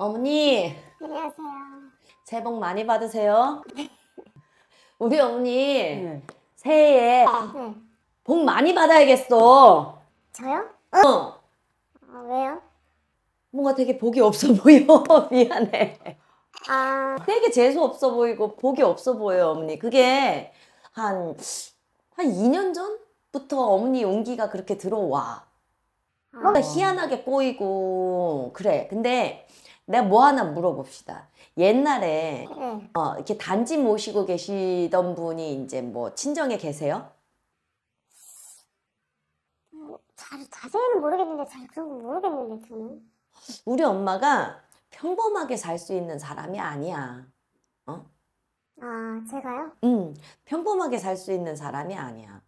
어머니. 안녕하세요. 새해 복 많이 받으세요. 우리 어머니 네. 새해에 네. 복 많이 받아야겠어. 저요? 어. 어. 아, 왜요? 뭔가 되게 복이 없어 보여. 미안해. 아. 되게 재수 없어 보이고 복이 없어 보여요, 어머니. 그게 한, 한 2년 전부터 어머니 용기가 그렇게 들어와. 뭔가 아. 희한하게 보이고, 그래. 근데 내가 뭐 하나 물어봅시다. 옛날에 응. 어, 이렇게 단지 모시고 계시던 분이 이제 뭐 친정에 계세요? 뭐, 잘 자세히는 모르겠는데 잘그건 모르겠는데 저는. 우리 엄마가 평범하게 살 수 있는 사람이 아니야. 어? 아 제가요? 응, 평범하게 살 수 있는 사람이 아니야.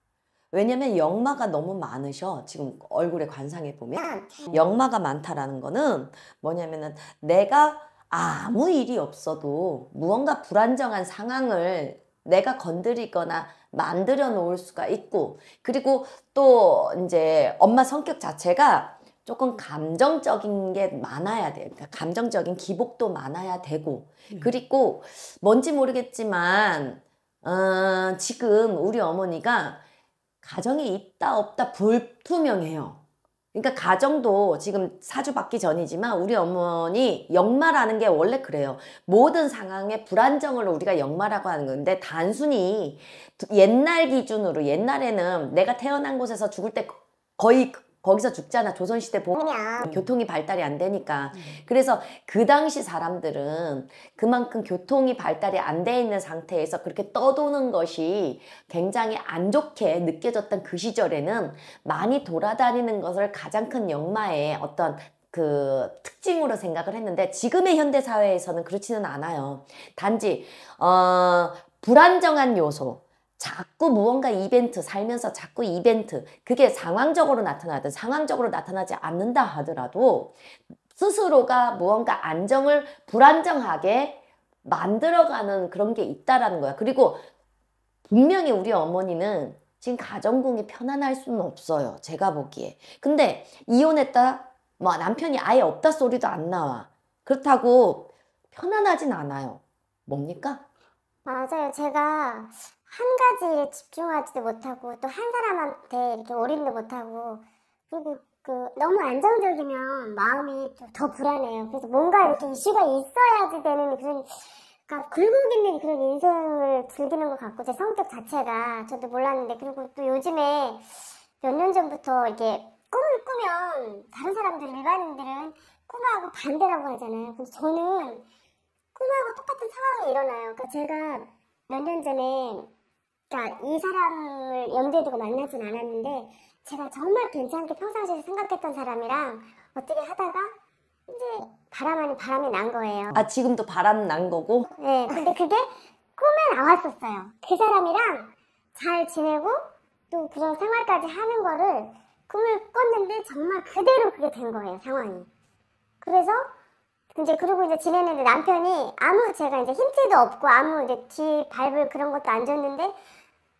왜냐면 역마가 너무 많으셔. 지금 얼굴에 관상해 보면 역마가 많다라는 거는 뭐냐면은 내가 아무 일이 없어도 무언가 불안정한 상황을 내가 건드리거나 만들어 놓을 수가 있고 그리고 또 이제 엄마 성격 자체가 조금 감정적인 게 많아야 돼요. 그러니까 감정적인 기복도 많아야 되고 음. 그리고 뭔지 모르겠지만 어, 지금 우리 어머니가 가정이 있다 없다 불투명해요. 그러니까 가정도 지금 사주 받기 전이지만 우리 어머니 역마라는 게 원래 그래요. 모든 상황의 불안정을 우리가 역마라고 하는 건데 단순히 옛날 기준으로 옛날에는 내가 태어난 곳에서 죽을 때 거의 거기서 죽잖아 조선시대 보면 교통이 발달이 안 되니까 음. 그래서 그 당시 사람들은 그만큼 교통이 발달이 안 돼 있는 상태에서 그렇게 떠도는 것이 굉장히 안 좋게 느껴졌던 그 시절에는 많이 돌아다니는 것을 가장 큰 역마의 어떤 그 특징으로 생각을 했는데 지금의 현대 사회에서는 그렇지는 않아요 단지 어 불안정한 요소 자꾸 무언가 이벤트 살면서 자꾸 이벤트 그게 상황적으로 나타나든 상황적으로 나타나지 않는다 하더라도 스스로가 무언가 안정을 불안정하게 만들어가는 그런 게 있다라는 거야. 그리고 분명히 우리 어머니는 지금 가정궁이 편안할 수는 없어요. 제가 보기에. 근데 이혼했다 뭐 남편이 아예 없다 소리도 안 나와. 그렇다고 편안하진 않아요. 뭡니까? 맞아요. 제가 한 가지 에 집중하지도 못하고 또 한 사람한테 이렇게 올인도 못하고 그리고 그 너무 안정적이면 마음이 더 불안해요. 그래서 뭔가 이렇게 이슈가 있어야지 되는 그런 그러니까 굴곡있는 그런 인생을 즐기는 것 같고 제 성격 자체가 저도 몰랐는데 그리고 또 요즘에 몇 년 전부터 이게 꿈을 꾸면 다른 사람들 일반인들은 꿈하고 반대라고 하잖아요. 근데 저는 꿈하고 똑같은 상황이 일어나요. 그러니까 제가 몇 년 전에 그러니까 이 사람을 염두에 두고 만나진 않았는데 제가 정말 괜찮게 평상시에 생각했던 사람이랑 어떻게 하다가 이제 바람 아닌 바람이 난 거예요. 아 지금도 바람 난 거고? 네. 근데 그게 꿈에 나왔었어요. 그 사람이랑 잘 지내고 또 그런 생활까지 하는 거를 꿈을 꿨는데 정말 그대로 그게 된 거예요 상황이. 그래서 이제 그러고 이제 지내는데 남편이 아무 제가 이제 힌트도 없고 아무 이제 뒤 밟을 그런 것도 안 줬는데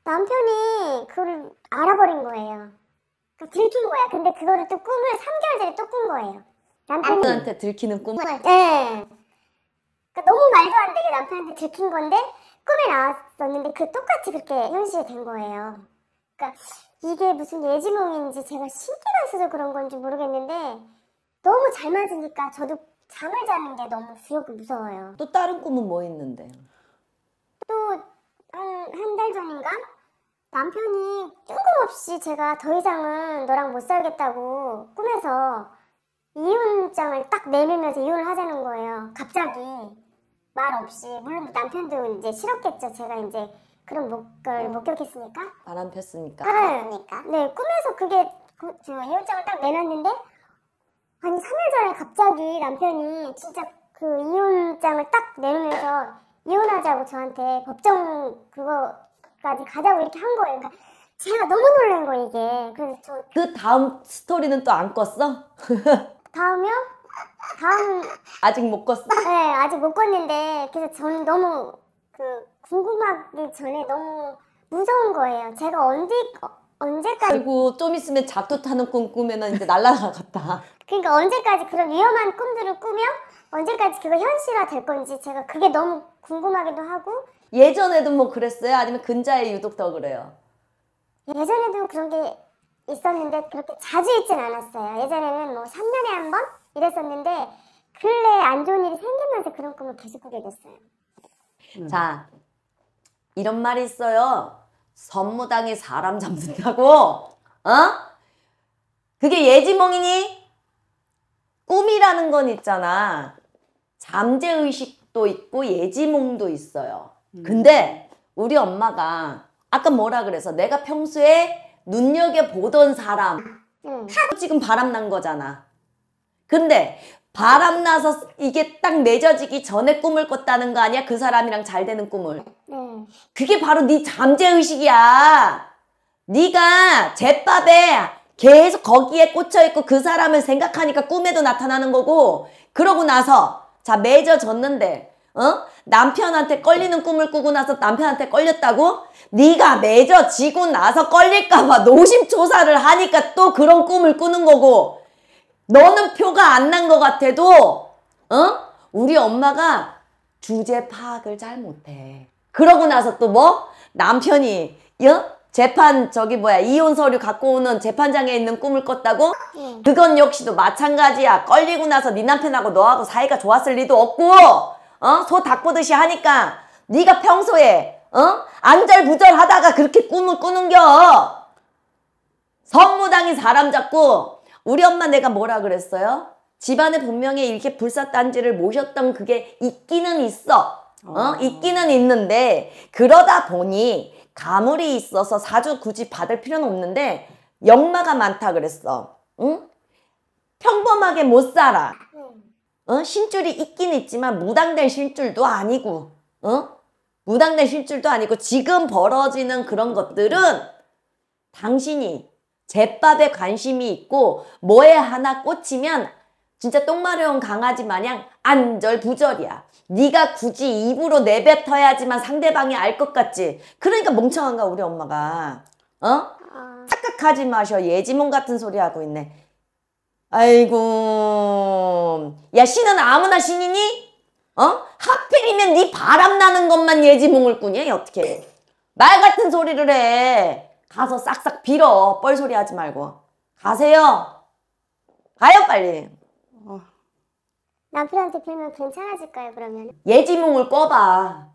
남편이 그걸 알아버린 거예요. 그 들킨 거야. 근데 그거를 또 꿈을 3개월 전에 또 꾼 거예요. 남편 한테 들키는 꿈 네. 그러니까 너무 말도 안 되게 남편한테 들킨 건데 꿈에 나왔었는데 그 똑같이 그렇게 현실이 된 거예요. 그러니까 이게 무슨 예지몽인지 제가 신기가 있어서 그런 건지 모르겠는데 너무 잘 맞으니까 저도 잠을 자는 게 너무 두렵고 무서워요. 또 다른 꿈은 뭐 있는데? 또 한달 전인가? 남편이 뜬금없이 제가 더 이상은 너랑 못 살겠다고 꿈에서 이혼장을 딱 내밀면서 이혼을 하자는 거예요. 갑자기 말 없이 물론 남편도 이제 싫었겠죠. 제가 이제 그런 목걸 음. 목격했으니까 바람 폈으니까 바람니까 네 꿈에서 그게 그, 저 이혼장을 딱 내놨는데 아니 3일 전에 갑자기 남편이 진짜 그 이혼장을 딱 내면서 이혼하자고 저한테 법정 그거까지 가자고 이렇게 한 거예요. 그러니까 제가 너무 놀란 거예요, 이게. 그래서 저. 그 다음 스토리는 또 안 껐어? 다음이요? 다음. 아직 못 껐어? 네, 아직 못 껐는데. 그래서 저는 너무 그 궁금하기 전에 너무 무서운 거예요. 제가 언제, 언제까지. 그리고좀 있으면 자토 타는 꿈 꾸면 이제 날라가겠다. 그러니까 언제까지 그런 위험한 꿈들을 꾸며 언제까지 그거 현실화 될 건지 제가 그게 너무 궁금하기도 하고 예전에도 뭐 그랬어요? 아니면 근자에 유독 더 그래요? 예전에도 그런 게 있었는데 그렇게 자주 있진 않았어요. 예전에는 뭐 3년에 한 번 이랬었는데 근래 안 좋은 일이 생기면서 그런 꿈을 계속 꾸게 됐어요. 음. 자, 이런 말이 있어요. 선무당이 사람 잡는다고? 어? 그게 예지몽이니? 꿈이라는 건 있잖아. 잠재의식도 있고 예지몽도 있어요. 음. 근데 우리 엄마가 아까 뭐라 그래서 내가 평소에 눈여겨보던 사람 음. 지금 바람난 거잖아. 근데 바람나서 이게 딱 맺어지기 전에 꿈을 꿨다는 거 아니야? 그 사람이랑 잘 되는 꿈을. 음. 그게 바로 네 잠재의식이야. 네가 제밥에 계속 거기에 꽂혀있고 그 사람을 생각하니까 꿈에도 나타나는 거고 그러고 나서 자, 맺어졌는데 어? 남편한테 걸리는 꿈을 꾸고 나서 남편한테 걸렸다고? 네가 맺어지고 나서 걸릴까봐 노심초사를 하니까 또 그런 꿈을 꾸는 거고 너는 표가 안 난 것 같아도 어? 우리 엄마가 주제 파악을 잘 못해. 그러고 나서 또 뭐? 남편이 여? 어? 재판 저기 뭐야 이혼 서류 갖고 오는 재판장에 있는 꿈을 꿨다고? 응. 그건 역시도 마찬가지야. 걸리고 나서 네 남편하고 너하고 사이가 좋았을 리도 없고 어? 소 닦보듯이 하니까 네가 평소에 어? 안절부절하다가 그렇게 꿈을 꾸는겨. 성무당이 사람 잡고 우리 엄마 내가 뭐라 그랬어요? 집안에 분명히 이렇게 불사단지를 모셨던 그게 있기는 있어. 어? 있기는 있는데 그러다 보니 가물이 있어서 사주 굳이 받을 필요는 없는데 역마가 많다 그랬어. 응? 평범하게 못 살아. 어? 신줄이 있긴 있지만 무당된 신줄도 아니고 어? 무당된 신줄도 아니고 지금 벌어지는 그런 것들은 당신이 제밥에 관심이 있고 뭐에 하나 꽂히면 진짜 똥마려운 강아지 마냥 안절부절이야. 네가 굳이 입으로 내뱉어야지만 상대방이 알 것 같지. 그러니까 멍청한가 우리 엄마가. 어? 아. 착각하지 마셔. 예지몽 같은 소리 하고 있네. 아이고. 야 신은 아무나 신이니? 어? 하필이면 네 바람나는 것만 예지몽을 꾸냐? 어떻게 말 같은 소리를 해. 가서 싹싹 빌어. 뻘소리 하지 말고. 가세요. 가요 빨리. 어. 남편한테 빌면 괜찮아질까요 그러면? 예지몽을 꿔봐.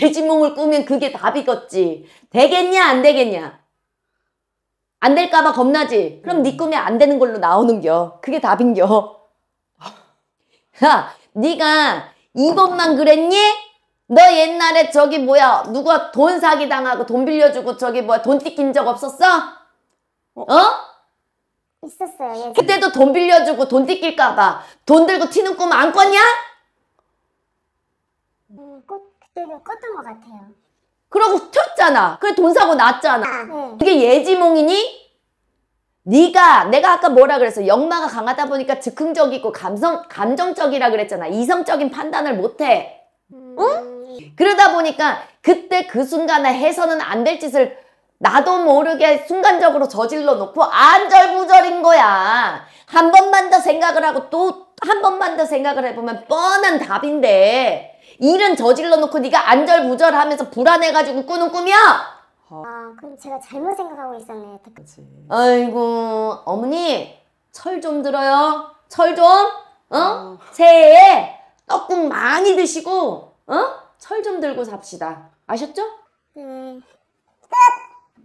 예지몽을 꾸면 그게 답이겠지. 되겠냐 안 되겠냐. 안 될까봐 겁나지. 그럼 네 음. 꿈에 안 되는 걸로 나오는겨. 그게 답인겨. 야, 네가 이것만 그랬니? 너 옛날에 저기 뭐야 누가 돈 사기 당하고 돈 빌려주고 저기 뭐야 돈 뜯긴 적 없었어? 어? 어? 있었어요. 예전에. 그때도 돈 빌려주고 돈 띠낄까봐 돈 들고 튀는 꿈 안 꿨냐? 음, 꿨, 그때는 꿨던 것 같아요. 그러고 튀었잖아. 그래 돈 사고 났잖아. 아, 네. 그게 예지몽이니? 네가 내가 아까 뭐라 그랬어? 역마가 강하다 보니까 즉흥적이고 감성 감정적이라 그랬잖아. 이성적인 판단을 못해. 음. 응? 그러다 보니까 그때 그 순간에 해서는 안 될 짓을 나도 모르게 순간적으로 저질러 놓고 안절부절인 거야. 한 번만 더 생각을 하고 또 한 번만 더 생각을 해보면 뻔한 답인데 일은 저질러 놓고 네가 안절부절하면서 불안해가지고 꾸는 꾸며! 아 그럼 제가 잘못 생각하고 있었네. 그치. 아이고 어머니 철 좀 들어요. 철 좀. 어? 어. 새해에 떡국 많이 드시고 어? 철좀 들고 삽시다. 아셨죠? 음. 네. 끝!